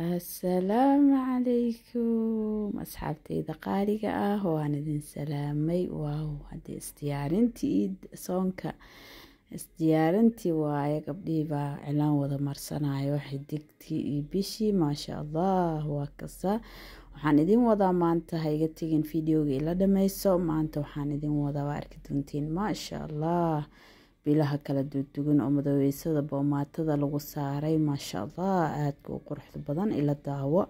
assalaamu calaykum asxaabtayda qaaliga ah waan idin salaamay waaw haddii isdiyaarintii soonka isdiyaarintii waaye gabdhihii baa cilaan wada marsanayo xidigtii iyo bishii maasha allah waa kasa waxaan idin wadaa maanta ha tegin videoga ila dhameyso maanta waxaan idin wadaa waa arki doontiin maasha allah bilaha kala dudugan oo madoweysada boomaatada lagu saaray maasha allah aadka u quruxda badan ila daawo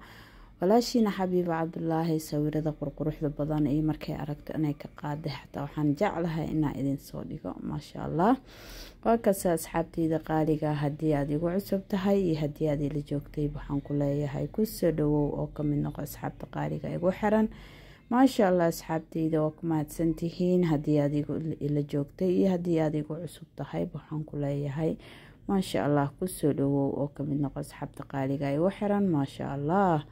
walaashiina xabiiba cabdulaahi sawirada qurquruxda badan iyo markay aragto inay ka qaaday xataa waxaan jeclahay inaa idin soo dhigo maasha allah waa kasta asxaabteyda qaaliga haddii aad igu cusub tahay iyo haddii aad ila joogtay waxaan ku leeyahay kusoo dhawow oo kamid noqo asxaabta qaaliga igu xiran maasha allah asxaabteyda waa ku mahadsantihiin haddii adigu ila joogtay iyo haddii aad igu cusub tahay waxaan ku leeyahay maasha allah kusoo dhawow oo kamid noqo asxaabta qaaliga ah. igu xiran maasha allah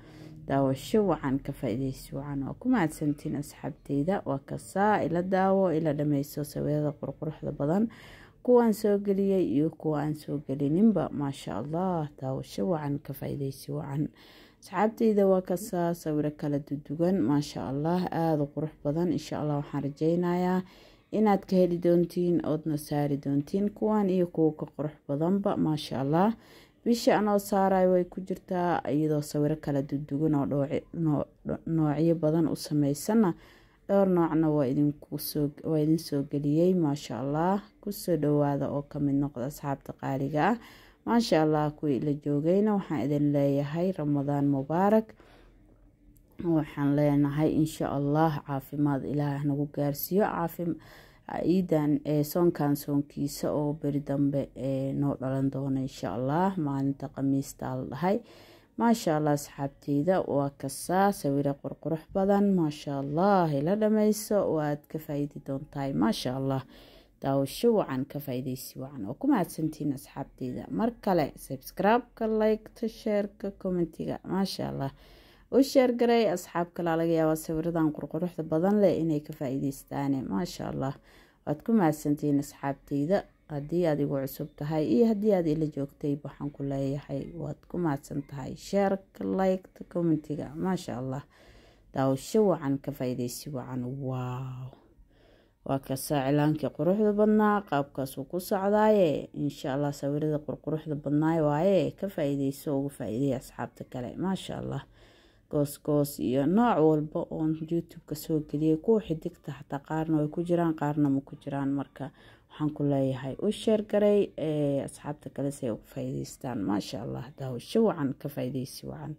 daawasho wacan ka faa-ideysi wacan waa ku mahadsantihiin asxaabteyda waa kasaa ila daawo ila dhameyso sawirada qurquruxda badan kuwaan soo geliyey iyo kuwa aan soo gelininba maasha allah daawasho wacan ka faaidaysi wacan asxaabteyda waa kasaa sawiro kala dudugan maasha allah aada u qurux badan insha allah waxaan rajeynayaa inaad ka heli doontiin oodna saari doontiin kuwan iyo kuwa ka qurux badanba maasha allah bisha anoo saaray way ku jirtaa iyadoo sawiro kala dudugan oo noocyo badan u sameysana dhowr noocna waa idin soo geliyey maasha allah kusoo dhowaada oo kamid noqda asxaabta qaaliga ah maasha allah kuwii ila joogeyna waxaan idin leeyahay ramadaan mubaarak waxaan leenahay insha allah caafimaad ilaah nagu gaarsiiyo ciidan soonkan soonkiisa oo beri dambe noo dhalan doono insha allah maalinta khamiistaa la dhahay maasha allah asxaabteyda waa kasaa sawiro qurqurux badan maasha allah ila dhameyso oo aada ka faaiidi doontahay maasha allah daawasho wacan ka faa wacan oo ku mahadsantiin asxaabteyda mar kale sabscribe-ka like-ta sheerka commentiga maasha allah u sheergaray asxaab kalaa laga yaabaa sawiradan qurquruxda badan leh inay ka faa maasha allah waad ku mahadsantiin asxaabteyda haddii aad igu cusub tahay iyo haddii aad ila joogtay waxaan ku leeyahay waad ku mahadsan tahay sheerka like-ta commentiga maasha allah daawasho wacan ka faa wacan wow waa kasaa cilaankai quruxda badnaa qaabkaasuu ku socdaaye insha allah sawirada qurquruxda badnaay waaye ka faa-ideyso uga faa-iideya asxaabta kale maasha allah goosgoos iyo nooc walba oon youtube-ka soo geliyay kuwa xidigta xataa qaarna way ku jiraan qaarna ma ku jiraan marka waxaan ku leeyahay u sheergaray asxaabta kale si ay ugu faa maasha allah daawasho wacan ka faa wacan